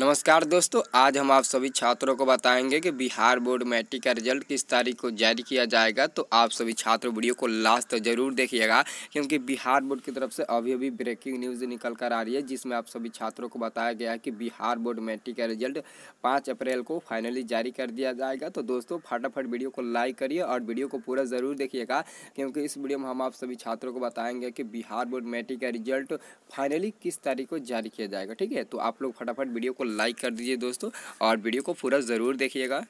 नमस्कार दोस्तों आज हम आप सभी छात्रों को बताएंगे कि बिहार बोर्ड मैट्रिक का रिजल्ट किस तारीख को जारी किया जाएगा तो आप सभी छात्र वीडियो को लास्ट तक जरूर देखिएगा क्योंकि बिहार बोर्ड की तरफ से अभी अभी ब्रेकिंग न्यूज़ निकल कर आ रही है जिसमें आप सभी छात्रों को बताया गया है कि बिहार बोर्ड मैट्रिक का रिजल्ट पाँच अप्रैल को फाइनली जारी कर दिया जाएगा तो दोस्तों फटाफट वीडियो को लाइक करिए और वीडियो को पूरा ज़रूर देखिएगा क्योंकि इस वीडियो में हम आप सभी छात्रों को बताएंगे कि बिहार बोर्ड मैट्रिक का रिजल्ट फाइनली किस तारीख को जारी किया जाएगा ठीक है तो आप लोग फटाफट वीडियो को लाइक कर दीजिए दोस्तों और वीडियो को पूरा ज़रूर देखिएगा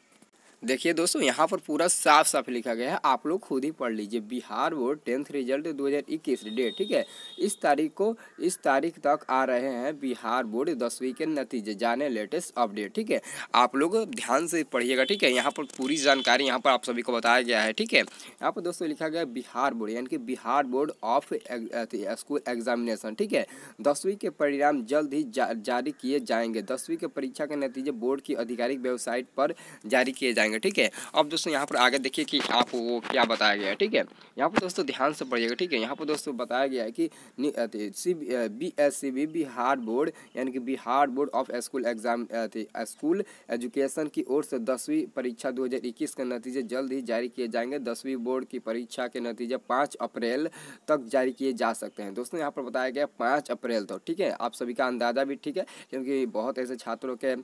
देखिए दोस्तों यहाँ पर पूरा साफ साफ लिखा गया है आप लोग खुद ही पढ़ लीजिए Bihar board tenth result 2021 date ठीक है इस तारीख को इस तारीख तक आ रहे हैं बिहार बोर्ड दसवीं के नतीजे जाने लेटेस्ट अपडेट ठीक है आप लोग ध्यान से पढ़िएगा ठीक है यहाँ पर पूरी जानकारी यहाँ पर आप सभी को बताया गया है ठीक है यहाँ पर दोस्तों लिखा गया बिहार बोर्ड यानी कि Bihar board of school examination ठीक है दसवीं के परिणाम जल्द ही जारी किए जाएंगे दसवीं के परीक्षा के नतीजे बोर्ड की आधिकारिक वेबसाइट पर जारी किए जाएंगे जाएंगे ठीक है अब दोस्तों यहाँ पर आगे देखिए कि आप वो क्या बताया गया है ठीक है यहाँ पर दोस्तों ध्यान से पढ़िएगा ठीक है यहाँ पर दोस्तों बताया गया है कि B S C B Bihar board यानी कि Bihar board of school exam school education की ओर से दसवीं परीक्षा दो के नतीजे जल्द ही जारी किए जाएंगे दसवीं बोर्ड की परीक्षा के नतीजे पाँच अप्रैल तक जारी किए जा सकते हैं दोस्तों यहाँ पर बताया गया पाँच अप्रैल तक ठीक है आप सभी का अंदाजा भी ठीक है क्योंकि बहुत ऐसे छात्रों के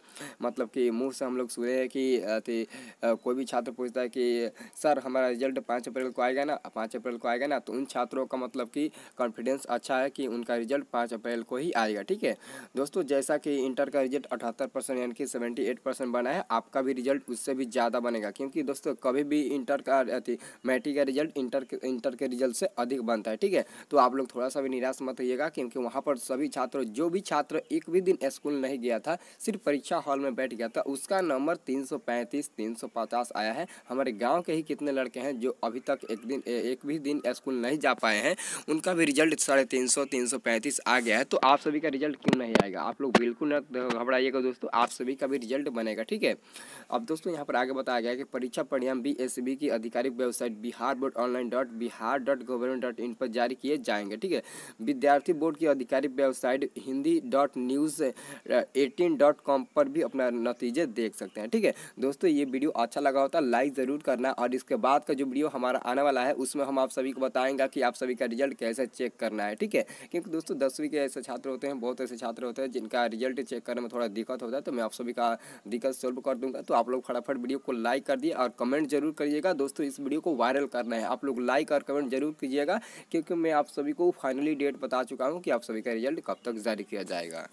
मतलब कि मुँह से हम लोग सुने हैं कि कोई भी छात्र पूछता है कि सर हमारा रिजल्ट पाँच अप्रैल को आएगा ना पाँच अप्रैल को आएगा ना तो उन छात्रों का मतलब कि कॉन्फिडेंस अच्छा है कि उनका रिजल्ट पाँच अप्रैल को ही आएगा ठीक है दोस्तों जैसा कि इंटर का रिजल्ट अठहत्तर परसेंट यानी कि सेवेंटी एट परसेंट बना है आपका भी रिजल्ट उससे भी ज़्यादा बनेगा क्योंकि दोस्तों कभी भी इंटर का मैट्रिक का रिजल्ट इंटर के इंटर के रिजल्ट से अधिक बनता है ठीक है तो आप लोग थोड़ा सा भी निराश मत होइएगा क्योंकि वहाँ पर सभी छात्र जो भी छात्र एक भी दिन स्कूल नहीं गया था सिर्फ परीक्षा हॉल में बैठ गया था उसका नंबर तीन सौ पैंतीस तीन सौ 150 आया है हमारे गांव के ही कितने लड़के हैं जो अभी तक एक दिन एक भी दिन स्कूल नहीं जा पाए हैं उनका भी रिजल्ट साढ़े तीन सौ तीन सौ पैंतीस आ गया है तो आप सभी का रिजल्ट क्यों नहीं आएगा आप लोग बिल्कुल न घबराइएगा दोस्तों आप सभी का भी रिजल्ट बनेगा ठीक है अब दोस्तों यहाँ पर आगे बताया गया कि परीक्षा परिणाम बी एस बी की आधिकारिक website Bihar board online dot Bihar dot government dot in पर जारी किए जाएंगे ठीक है विद्यार्थी बोर्ड की आधिकारिक website Hindi dot news eighteen dot com पर भी अपना नतीजे देख सकते हैं ठीक है दोस्तों ये वीडियो अच्छा लगा होता लाइक ज़रूर करना और इसके बाद का जो वीडियो हमारा आने वाला है उसमें हम आप सभी को बताएंगे कि आप सभी का रिजल्ट कैसे चेक करना है ठीक है क्योंकि दोस्तों दसवीं के ऐसे छात्र होते हैं बहुत ऐसे छात्र होते हैं जिनका रिजल्ट चेक करने में थोड़ा दिक्कत होता है तो मैं आप सभी का दिक्कत सॉल्व कर दूंगा तो आप लोग फटाफट वीडियो को लाइक कर दिए और कमेंट जरूर करिएगा दोस्तों इस वीडियो को वायरल करना है आप लोग लाइक और कमेंट जरूर कीजिएगा क्योंकि मैं आप सभी को फाइनली डेट बता चुका हूँ कि आप सभी का रिजल्ट कब तक जारी किया जाएगा